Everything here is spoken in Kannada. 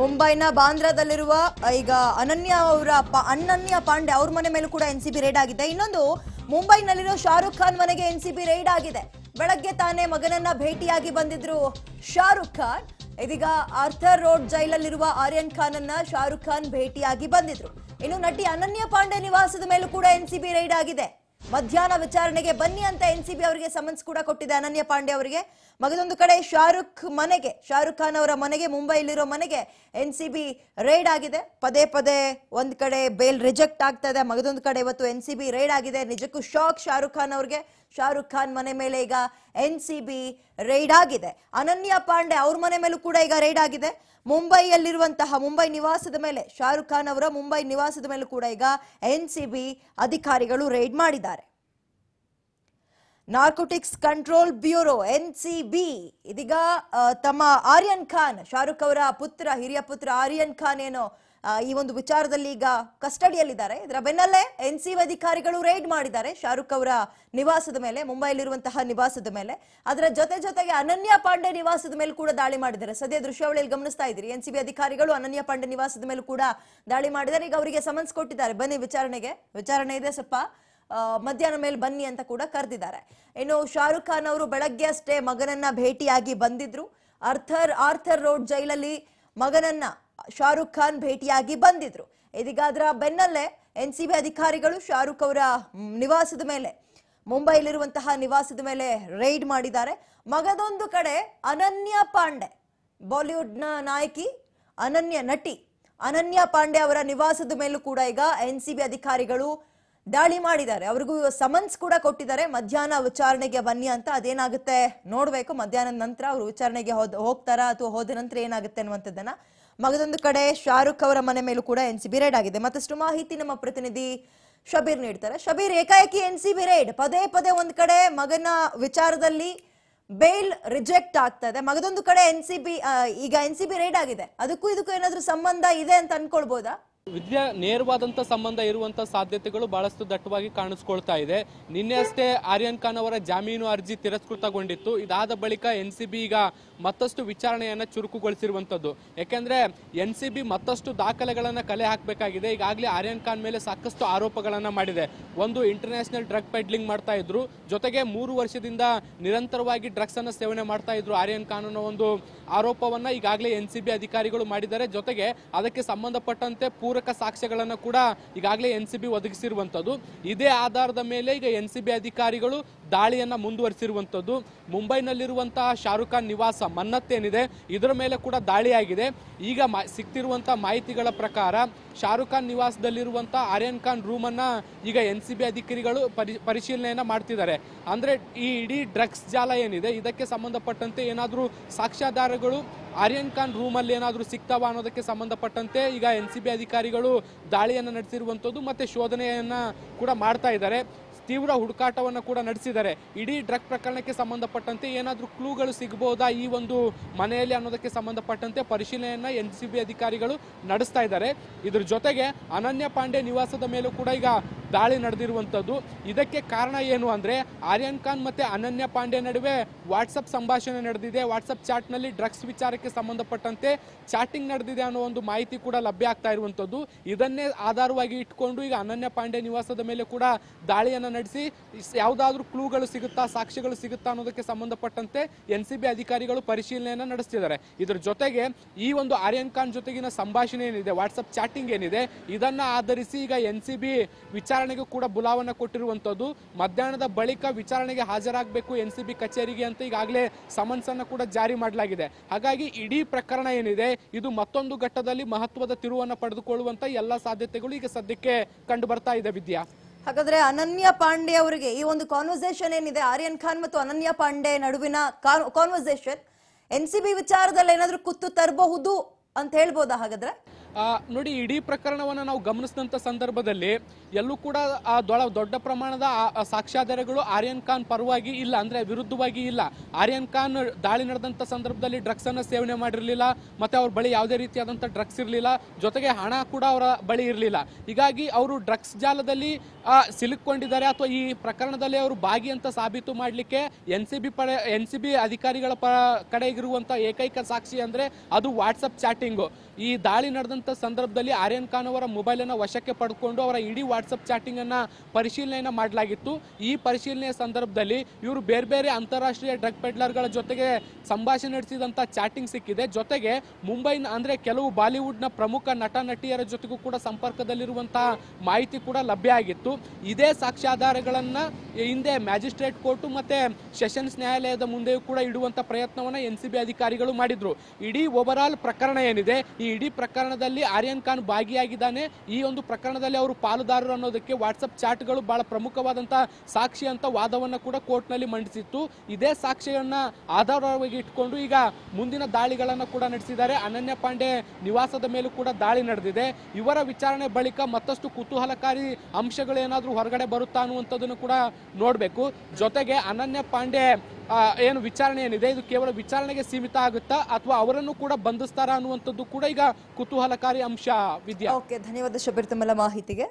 ಮುಂಬೈನ ಬಾಂದ್ರಾದಲ್ಲಿರುವ ಈಗ ಅನನ್ಯ ಅವರ ಅನನ್ಯ ಪಾಂಡೆ ಅವ್ರ ಮನೆ ಮೇಲೂ ಕೂಡ ಎನ್ ಸಿ ಬಿ ರೈಡ್ ಆಗಿದೆ ಇನ್ನೊಂದು ಮುಂಬೈನಲ್ಲಿರೋ ಶಾರುಖ್ ಖಾನ್ ಮನೆಗೆ ಎನ್ ಸಿ ಬಿ ರೈಡ್ ಆಗಿದೆ ಬೆಳಗ್ಗೆ ತಾನೇ ಮಗನನ್ನ ಭೇಟಿಯಾಗಿ ಬಂದಿದ್ರು ಶಾರುಖ್ ಖಾನ್ ಇದೀಗ ಆರ್ಥರ್ ರೋಡ್ ಜೈಲಲ್ಲಿರುವ ಆರ್ಯನ್ ಖಾನ್ ಅನ್ನ ಶಾರುಖ್ ಖಾನ್ ಭೇಟಿಯಾಗಿ ಬಂದಿದ್ರು ಇನ್ನು ನಟಿ ಅನನ್ಯ ಪಾಂಡೆ ನಿವಾಸದ ಮೇಲೂ ಕೂಡ ಎನ್ ಸಿ ಬಿ ರೈಡ್ ಆಗಿದೆ ಮಧ್ಯಾಹ್ನ ವಿಚಾರಣೆಗೆ ಬನ್ನಿ ಅಂತ ಎನ್ ಸಿ ಬಿ ಅವರಿಗೆ ಸಮನ್ಸ್ ಕೂಡ ಕೊಟ್ಟಿದೆ ಅನನ್ಯ ಪಾಂಡೆ ಅವರಿಗೆ ಮಗದೊಂದು ಕಡೆ ಶಾರುಖ್ ಮನೆಗೆ ಶಾರುಖ್ ಖಾನ್ ಅವರ ಮನೆಗೆ ಮುಂಬೈಲಿರೋ ಮನೆಗೆ ಎನ್ ಸಿ ಬಿ ರೈಡ್ ಆಗಿದೆ ಪದೇ ಪದೇ ಒಂದ್ ಕಡೆ ಬೇಲ್ ರಿಜೆಕ್ಟ್ ಆಗ್ತಾ ಇದೆ ಮಗದೊಂದು ಕಡೆ ಇವತ್ತು ಎನ್ ಸಿ ಬಿ ರೈಡ್ ಆಗಿದೆ ನಿಜಕ್ಕೂ ಶಾಕ್ ಶಾರುಖ್ ಖಾನ್ ಅವ್ರಿಗೆ ಶಾರುಖ್ ಖಾನ್ ಮನೆ ಮೇಲೆ ಈಗ ಎನ್ ಸಿ ಬಿ ರೈಡ್ ಆಗಿದೆ ಅನನ್ಯ ಪಾಂಡೆ ಅವ್ರ ಮನೆ ಮೇಲೂ ಕೂಡ ಈಗ ರೈಡ್ ಆಗಿದೆ ಮುಂಬೈಯಲ್ಲಿರುವಂತಹ ಮುಂಬೈ ನಿವಾಸದ ಮೇಲೆ ಶಾರುಖ್ ಖಾನ್ ಅವರ ಮುಂಬೈ ನಿವಾಸದ ಮೇಲೂ ಕೂಡ ಈಗ ಎನ್ ಸಿ ಬಿ ಅಧಿಕಾರಿಗಳು ರೈಡ್ ಮಾಡಿದ್ದಾರೆ narcotics control bureau N C B ಇದೀಗ ತಮ್ಮ ಆರ್ಯನ್ ಖಾನ್ ಶಾರುಖ್ ಅವರ ಪುತ್ರ ಹಿರಿಯ ಪುತ್ರ ಆರ್ಯನ್ ಖಾನ್ ಏನೋ ಈ ಒಂದು ವಿಚಾರದಲ್ಲಿ ಈಗ ಕಸ್ಟಡಿಯಲ್ಲಿದ್ದಾರೆ ಇದರ ಬೆನ್ನಲ್ಲೇ ಎನ್ ಸಿ ಅಧಿಕಾರಿಗಳು ರೈಡ್ ಮಾಡಿದ್ದಾರೆ ಶಾರುಖ್ ಅವರ ನಿವಾಸದ ಮೇಲೆ ಮುಂಬೈಲಿರುವಂತಹ ನಿವಾಸದ ಮೇಲೆ ಅದರ ಜೊತೆ ಜೊತೆಗೆ ಅನನ್ಯ ಪಾಂಡೆ ನಿವಾಸದ ಮೇಲೆ ಕೂಡ ದಾಳಿ ಮಾಡಿದ್ದಾರೆ ಸದ್ಯ ದೃಶ್ಯಾವಳಿಯಲ್ಲಿ ಗಮನಿಸ್ತಾ ಇದ್ದೀರಿ ಎನ್ ಬಿ ಅಧಿಕಾರಿಗಳು ಅನನ್ಯ ಪಾಂಡೆ ನಿವಾಸದ ಮೇಲೆ ಕೂಡ ದಾಳಿ ಮಾಡಿದ್ದಾರೆ ಈಗ ಅವರಿಗೆ ಸಮನ್ಸ್ ಕೊಟ್ಟಿದ್ದಾರೆ ಬನ್ನಿ ವಿಚಾರಣೆಗೆ ವಿಚಾರಣೆ ಇದೆ ಸ್ವಲ್ಪ ಮಧ್ಯಾಹ್ನ ಮೇಲೆ ಬನ್ನಿ ಅಂತ ಕೂಡ ಕರೆದಿದ್ದಾರೆ ಇನ್ನು ಶಾರುಖ್ ಖಾನ್ ಅವರು ಬೆಳಗ್ಗೆ ಅಷ್ಟೇ ಮಗನನ್ನ ಭೇಟಿಯಾಗಿ ಬಂದಿದ್ರು ಅರ್ಥರ್ ಆರ್ಥರ್ ರೋಡ್ ಜೈಲಲ್ಲಿ ಮಗನನ್ನ ಶಾರುಖ್ ಖಾನ್ ಭೇಟಿಯಾಗಿ ಬಂದಿದ್ರು ಇದೀಗ ಅದರ ಬೆನ್ನಲ್ಲೇ ಎನ್ ಸಿ ಬಿ ಅಧಿಕಾರಿಗಳು ಶಾರುಖ್ ಅವರ ನಿವಾಸದ ಮೇಲೆ ಮುಂಬೈಲಿರುವಂತಹ ನಿವಾಸದ ಮೇಲೆ ರೈಡ್ ಮಾಡಿದ್ದಾರೆ ಮಗದೊಂದು ಕಡೆ ಅನನ್ಯ ಪಾಂಡೆ ಬಾಲಿವುಡ್ನ ನಾಯಕಿ ಅನನ್ಯ ನಟಿ ಅನನ್ಯ ಪಾಂಡೆ ಅವರ ನಿವಾಸದ ಮೇಲೂ ಕೂಡ ಈಗ ಎನ್ ಸಿ ಬಿ ಅಧಿಕಾರಿಗಳು ದಾಳಿ ಮಾಡಿದ್ದಾರೆ ಅವ್ರಿಗೂ ಸಮನ್ಸ್ ಕೂಡ ಕೊಟ್ಟಿದ್ದಾರೆ ಮಧ್ಯಾಹ್ನ ವಿಚಾರಣೆಗೆ ಬನ್ನಿ ಅಂತ ಅದೇನಾಗುತ್ತೆ ನೋಡಬೇಕು ಮಧ್ಯಾಹ್ನದ ನಂತರ ಅವರು ವಿಚಾರಣೆಗೆ ಹೋದ ಹೋಗ್ತಾರಾ ಅಥವಾ ಹೋದ ನಂತರ ಏನಾಗುತ್ತೆ ಅನ್ನುವಂಥದ್ದನ್ನ ಮಗದೊಂದು ಕಡೆ ಶಾರುಖ್ ಅವರ ಮನೆ ಮೇಲೂ ಕೂಡ ಎನ್ ಸಿ ಬಿ ರೈಡ್ ಆಗಿದೆ ಮತ್ತಷ್ಟು ಮಾಹಿತಿ ನಮ್ಮ ಪ್ರತಿನಿಧಿ ಶಬೀರ್ ನೀಡ್ತಾರೆ ಶಬೀರ್ ಏಕಾಏಕಿ ಎನ್ ಸಿ ಬಿ ರೈಡ್ ಪದೇ ಪದೇ ಒಂದು ಕಡೆ ಮಗನ ವಿಚಾರದಲ್ಲಿ ಬೇಲ್ ರಿಜೆಕ್ಟ್ ಆಗ್ತಾ ಇದೆ ಮಗದೊಂದು ಕಡೆ ಎನ್ ಸಿ ಬಿ ಈಗ ಎನ್ ಸಿ ಬಿ ರೈಡ್ ಆಗಿದೆ ಅದಕ್ಕೂ ಇದಕ್ಕೂ ಏನಾದರೂ ಸಂಬಂಧ ಇದೆ ಅಂತ ಅನ್ಕೊಳ್ಬೋದಾ ವಿದ್ಯಾ ನೇರವಾದಂತಹ ಸಂಬಂಧ ಇರುವಂತಹ ಸಾಧ್ಯತೆಗಳು ಬಹಳಷ್ಟು ದಟ್ಟವಾಗಿ ಕಾಣಿಸ್ಕೊಳ್ತಾ ಇದೆ ನಿನ್ನೆ ಅಷ್ಟೇ ಆರ್ಯನ್ ಖಾನ್ ಅವರ ಜಾಮೀನು ಅರ್ಜಿ ತಿರಸ್ಕೃತಗೊಂಡಿತ್ತು ಇದಾದ ಬಳಿಕ ಎನ್ ಸಿ ಬಿ ಈಗ ಮತ್ತಷ್ಟು ವಿಚಾರಣೆಯನ್ನ ಚುರುಕುಗೊಳಿಸಿರುವಂತದ್ದು ಯಾಕೆಂದರೆ ಎನ್ ಸಿ ಬಿ ಮತ್ತಷ್ಟು ದಾಖಲೆಗಳನ್ನ ಕಲೆ ಹಾಕಬೇಕಾಗಿದೆ ಈಗಾಗಲೇ ಆರ್ಯನ್ ಖಾನ್ ಮೇಲೆ ಸಾಕಷ್ಟು ಆರೋಪಗಳನ್ನ ಮಾಡಿದೆ ಒಂದು ಇಂಟರ್ನ್ಯಾಷನಲ್ ಡ್ರಗ್ ಪೆಡ್ಲಿಂಗ್ ಮಾಡ್ತಾ ಇದ್ರು ಜೊತೆಗೆ ಮೂರು ವರ್ಷದಿಂದ ನಿರಂತರವಾಗಿ ಡ್ರಗ್ಸ್ ಅನ್ನ ಸೇವನೆ ಮಾಡ್ತಾ ಇದ್ರು ಆರ್ಯನ್ ಖಾನ್ ಅನ್ನೋ ಒಂದು ಆರೋಪವನ್ನ ಈಗಾಗಲೇ ಎನ್ ಸಿ ಬಿ ಅಧಿಕಾರಿಗಳು ಮಾಡಿದ್ದಾರೆ ಜೊತೆಗೆ ಅದಕ್ಕೆ ಸಂಬಂಧಪಟ್ಟಂತೆ ಪೂರ್ವ ಪೂರಕ ಸಾಕ್ಷ್ಯಗಳನ್ನು ಕೂಡ ಈಗಾಗಲೇ ಎನ್ ಸಿ ಬಿ ಒದಗಿಸಿರುವಂಥದ್ದು ಇದೇ ಆಧಾರದ ಮೇಲೆ ಈಗ ಎನ್ ಸಿ ಬಿ ಅಧಿಕಾರಿಗಳು ದಾಳಿಯನ್ನು ಮುಂದುವರಿಸಿರುವಂಥದ್ದು ಮುಂಬೈನಲ್ಲಿರುವಂತಹ ಶಾರುಖ್ ಖಾನ್ ನಿವಾಸ ಮನ್ನತ್ ಏನಿದೆ ಇದರ ಮೇಲೆ ಕೂಡ ದಾಳಿಯಾಗಿದೆ ಈಗ ಸಿಕ್ತಿರುವಂತಹ ಮಾಹಿತಿಗಳ ಪ್ರಕಾರ ಶಾರುಖ್ ಖಾನ್ ನಿವಾಸದಲ್ಲಿರುವಂತಹ ಆರ್ಯನ್ ಖಾನ್ ಅನ್ನ ಈಗ ಎನ್ ಸಿ ಬಿ ಅಧಿಕಾರಿಗಳು ಪರಿಶೀಲನೆಯನ್ನ ಮಾಡ್ತಿದ್ದಾರೆ ಅಂದ್ರೆ ಈ ಇಡೀ ಡ್ರಗ್ಸ್ ಜಾಲ ಏನಿದೆ ಇದಕ್ಕೆ ಸಂಬಂಧಪಟ್ಟಂತೆ ಏನಾದರೂ ಸಾಕ್ಷ್ಯಾಧಾರಗಳು ಆರ್ಯನ್ ಖಾನ್ ರೂಮಲ್ಲಿ ಏನಾದರೂ ಸಿಗ್ತಾವ ಅನ್ನೋದಕ್ಕೆ ಸಂಬಂಧಪಟ್ಟಂತೆ ಈಗ ಎನ್ ಸಿ ಬಿ ಅಧಿಕಾರಿಗಳು ದಾಳಿಯನ್ನು ನಡೆಸಿರುವಂಥದ್ದು ಮತ್ತು ಶೋಧನೆಯನ್ನು ಕೂಡ ಮಾಡ್ತಾ ಇದ್ದಾರೆ ತೀವ್ರ ಹುಡುಕಾಟವನ್ನು ಕೂಡ ನಡೆಸಿದ್ದಾರೆ ಇಡೀ ಡ್ರಗ್ ಪ್ರಕರಣಕ್ಕೆ ಸಂಬಂಧಪಟ್ಟಂತೆ ಏನಾದರೂ ಕ್ಲೂಗಳು ಸಿಗ್ಬೋದಾ ಈ ಒಂದು ಮನೆಯಲ್ಲಿ ಅನ್ನೋದಕ್ಕೆ ಸಂಬಂಧಪಟ್ಟಂತೆ ಪರಿಶೀಲನೆಯನ್ನು ಎನ್ ಸಿ ಬಿ ಅಧಿಕಾರಿಗಳು ನಡೆಸ್ತಾ ಇದ್ದಾರೆ ಇದ್ರ ಜೊತೆಗೆ ಅನನ್ಯ ಪಾಂಡೆ ನಿವಾಸದ ಮೇಲೂ ಕೂಡ ಈಗ ದಾಳಿ ನಡೆದಿರುವಂಥದ್ದು ಇದಕ್ಕೆ ಕಾರಣ ಏನು ಅಂದರೆ ಆರ್ಯನ್ ಖಾನ್ ಮತ್ತು ಅನನ್ಯ ಪಾಂಡೆ ನಡುವೆ ವಾಟ್ಸಪ್ ಸಂಭಾಷಣೆ ನಡೆದಿದೆ ವಾಟ್ಸಪ್ ಚಾಟ್ನಲ್ಲಿ ಡ್ರಗ್ಸ್ ವಿಚಾರಕ್ಕೆ ಸಂಬಂಧಪಟ್ಟಂತೆ ಚಾಟಿಂಗ್ ನಡೆದಿದೆ ಅನ್ನೋ ಒಂದು ಮಾಹಿತಿ ಕೂಡ ಲಭ್ಯ ಆಗ್ತಾ ಇರುವಂಥದ್ದು ಇದನ್ನೇ ಆಧಾರವಾಗಿ ಇಟ್ಕೊಂಡು ಈಗ ಅನನ್ಯ ಪಾಂಡೆ ನಿವಾಸದ ಮೇಲೆ ಕೂಡ ದಾಳಿಯನ್ನು ನಡೆಸಿ ಯಾವುದಾದ್ರೂ ಕ್ಲೂಗಳು ಸಿಗುತ್ತಾ ಸಾಕ್ಷಿಗಳು ಸಿಗುತ್ತಾ ಅನ್ನೋದಕ್ಕೆ ಸಂಬಂಧಪಟ್ಟಂತೆ ಎನ್ ಸಿ ಬಿ ಅಧಿಕಾರಿಗಳು ಪರಿಶೀಲನೆಯನ್ನು ನಡೆಸ್ತಿದ್ದಾರೆ ಇದರ ಜೊತೆಗೆ ಈ ಒಂದು ಆರ್ಯನ್ ಖಾನ್ ಜೊತೆಗಿನ ಸಂಭಾಷಣೆ ಏನಿದೆ ವಾಟ್ಸಪ್ ಚಾಟಿಂಗ್ ಏನಿದೆ ಇದನ್ನು ಆಧರಿಸಿ ಈಗ ಎನ್ ಸಿ ಬಿ ವಿಚಾರ ವಿಚಾರಣೆಗೂ ಕೂಡ ಬುಲಾವನ್ನ ಕೊಟ್ಟಿರುವಂಥದ್ದು ಮಧ್ಯಾಹ್ನದ ಬಳಿಕ ವಿಚಾರಣೆಗೆ ಹಾಜರಾಗಬೇಕು ಎನ್ ಸಿ ಬಿ ಕಚೇರಿಗೆ ಅಂತ ಈಗಾಗಲೇ ಸಮನ್ಸ್ ಅನ್ನು ಕೂಡ ಜಾರಿ ಮಾಡಲಾಗಿದೆ ಹಾಗಾಗಿ ಇಡೀ ಪ್ರಕರಣ ಏನಿದೆ ಇದು ಮತ್ತೊಂದು ಘಟ್ಟದಲ್ಲಿ ಮಹತ್ವದ ತಿರುವನ್ನು ಪಡೆದುಕೊಳ್ಳುವಂತ ಎಲ್ಲ ಸಾಧ್ಯತೆಗಳು ಈಗ ಸದ್ಯಕ್ಕೆ ಕಂಡು ಬರ್ತಾ ಇದೆ ವಿದ್ಯಾ ಹಾಗಾದ್ರೆ ಅನನ್ಯ ಪಾಂಡೆ ಅವರಿಗೆ ಈ ಒಂದು ಕಾನ್ವರ್ಸೇಷನ್ ಏನಿದೆ ಆರ್ಯನ್ ಖಾನ್ ಮತ್ತು ಅನನ್ಯ ಪಾಂಡೆ ನಡುವಿನ ಕಾನ್ವರ್ಸೇಷನ್ ಎನ್ ಸಿ ಬಿ ವಿಚಾರದಲ್ಲಿ ಏನಾದ್ರೂ ಕುತ್ತು ತರಬಹುದು ಅಂತ ಹೇಳ್ಬೋದಾ ಹಾಗಾದ್ರೆ ನೋಡಿ ಇಡೀ ಪ್ರಕರಣವನ್ನು ನಾವು ಗಮನಿಸಿದಂತ ಸಂದರ್ಭದಲ್ಲಿ ಎಲ್ಲೂ ಕೂಡ ದೊಡ ದೊಡ್ಡ ಪ್ರಮಾಣದ ಸಾಕ್ಷ್ಯಾಧಾರಗಳು ಆರ್ಯನ್ ಖಾನ್ ಪರವಾಗಿ ಇಲ್ಲ ಅಂದರೆ ವಿರುದ್ಧವಾಗಿ ಇಲ್ಲ ಆರ್ಯನ್ ಖಾನ್ ದಾಳಿ ನಡೆದಂಥ ಸಂದರ್ಭದಲ್ಲಿ ಡ್ರಗ್ಸನ್ನು ಸೇವನೆ ಮಾಡಿರಲಿಲ್ಲ ಮತ್ತು ಅವ್ರ ಬಳಿ ಯಾವುದೇ ರೀತಿಯಾದಂಥ ಡ್ರಗ್ಸ್ ಇರಲಿಲ್ಲ ಜೊತೆಗೆ ಹಣ ಕೂಡ ಅವರ ಬಳಿ ಇರಲಿಲ್ಲ ಹೀಗಾಗಿ ಅವರು ಡ್ರಗ್ಸ್ ಜಾಲದಲ್ಲಿ ಸಿಲುಕೊಂಡಿದ್ದಾರೆ ಅಥವಾ ಈ ಪ್ರಕರಣದಲ್ಲಿ ಅವರು ಭಾಗಿ ಅಂತ ಸಾಬೀತು ಮಾಡಲಿಕ್ಕೆ ಎನ್ ಸಿ ಬಿ ಪಡೆ ಎನ್ ಸಿ ಬಿ ಅಧಿಕಾರಿಗಳ ಪ ಕಡೆಗಿರುವಂಥ ಏಕೈಕ ಸಾಕ್ಷಿ ಅಂದರೆ ಅದು ವಾಟ್ಸಪ್ ಚಾಟಿಂಗು ಈ ದಾಳಿ ನಡೆದಂಥ ಸಂದರ್ಭದಲ್ಲಿ ಆರ್ಯನ್ ಖಾನ್ ಅವರ ಮೊಬೈಲನ್ನು ವಶಕ್ಕೆ ಪಡ್ಕೊಂಡು ಅವರ ಇಡೀ ವಾಟ್ಸಪ್ ಅನ್ನ ಪರಿಶೀಲನೆಯನ್ನು ಮಾಡಲಾಗಿತ್ತು ಈ ಪರಿಶೀಲನೆಯ ಸಂದರ್ಭದಲ್ಲಿ ಇವರು ಬೇರೆ ಬೇರೆ ಅಂತಾರಾಷ್ಟ್ರೀಯ ಡ್ರಗ್ ಪೆಡ್ಲರ್ಗಳ ಜೊತೆಗೆ ಸಂಭಾಷಣೆ ನಡೆಸಿದಂತ ಚಾಟಿಂಗ್ ಸಿಕ್ಕಿದೆ ಜೊತೆಗೆ ಮುಂಬೈನ ಅಂದ್ರೆ ಕೆಲವು ಬಾಲಿವುಡ್ನ ಪ್ರಮುಖ ನಟ ನಟಿಯರ ಜೊತೆಗೂ ಕೂಡ ಸಂಪರ್ಕದಲ್ಲಿರುವಂತಹ ಮಾಹಿತಿ ಕೂಡ ಲಭ್ಯ ಆಗಿತ್ತು ಇದೇ ಸಾಕ್ಷ್ಯಾಧಾರಗಳನ್ನ ಹಿಂದೆ ಮ್ಯಾಜಿಸ್ಟ್ರೇಟ್ ಕೋರ್ಟು ಮತ್ತೆ ಸೆಷನ್ಸ್ ನ್ಯಾಯಾಲಯದ ಮುಂದೆಯೂ ಕೂಡ ಇಡುವಂತ ಪ್ರಯತ್ನವನ್ನು ಎನ್ ಸಿ ಬಿ ಅಧಿಕಾರಿಗಳು ಮಾಡಿದ್ರು ಇಡೀ ಓವರ್ ಪ್ರಕರಣ ಏನಿದೆ ಈ ಇಡೀ ಪ್ರಕರಣದಲ್ಲಿ ಇದರಲ್ಲಿ ಆರ್ಯನ್ ಖಾನ್ ಭಾಗಿಯಾಗಿದ್ದಾನೆ ಈ ಒಂದು ಪ್ರಕರಣದಲ್ಲಿ ಅವರು ಪಾಲುದಾರರು ಅನ್ನೋದಕ್ಕೆ ವಾಟ್ಸಪ್ ಚಾಟ್ಗಳು ಬಹಳ ಪ್ರಮುಖವಾದಂತಹ ಸಾಕ್ಷಿ ಅಂತ ವಾದವನ್ನು ಕೂಡ ಕೋರ್ಟ್ನಲ್ಲಿ ಮಂಡಿಸಿತ್ತು ಇದೇ ಸಾಕ್ಷಿಯನ್ನ ಆಧಾರವಾಗಿ ಇಟ್ಕೊಂಡು ಈಗ ಮುಂದಿನ ದಾಳಿಗಳನ್ನು ಕೂಡ ನಡೆಸಿದ್ದಾರೆ ಅನನ್ಯ ಪಾಂಡೆ ನಿವಾಸದ ಮೇಲೂ ಕೂಡ ದಾಳಿ ನಡೆದಿದೆ ಇವರ ವಿಚಾರಣೆ ಬಳಿಕ ಮತ್ತಷ್ಟು ಕುತೂಹಲಕಾರಿ ಅಂಶಗಳು ಅಂಶಗಳೇನಾದರೂ ಹೊರಗಡೆ ಬರುತ್ತಾ ಅನ್ನುವಂಥದ್ದನ್ನು ಕೂಡ ನೋಡಬೇಕು ಜೊತೆಗೆ ಅನನ್ಯ ಪಾಂಡೆ ಏನು ವಿಚಾರಣೆ ಏನಿದೆ ಇದು ಕೇವಲ ವಿಚಾರಣೆಗೆ ಸೀಮಿತ ಆಗುತ್ತಾ ಅಥವಾ ಅವರನ್ನು ಕೂಡ ಬಂಧಿಸ್ತಾರ ಅನ್ನುವಂಥದ್ದು ಕೂಡ ಈಗ ಕುತೂಹಲಕಾರಿ ಅಂಶ ವಿದ್ಯಾ ಓಕೆ ಧನ್ಯವಾದ ಶಬೀರ್ ಮಾಹಿತಿಗೆ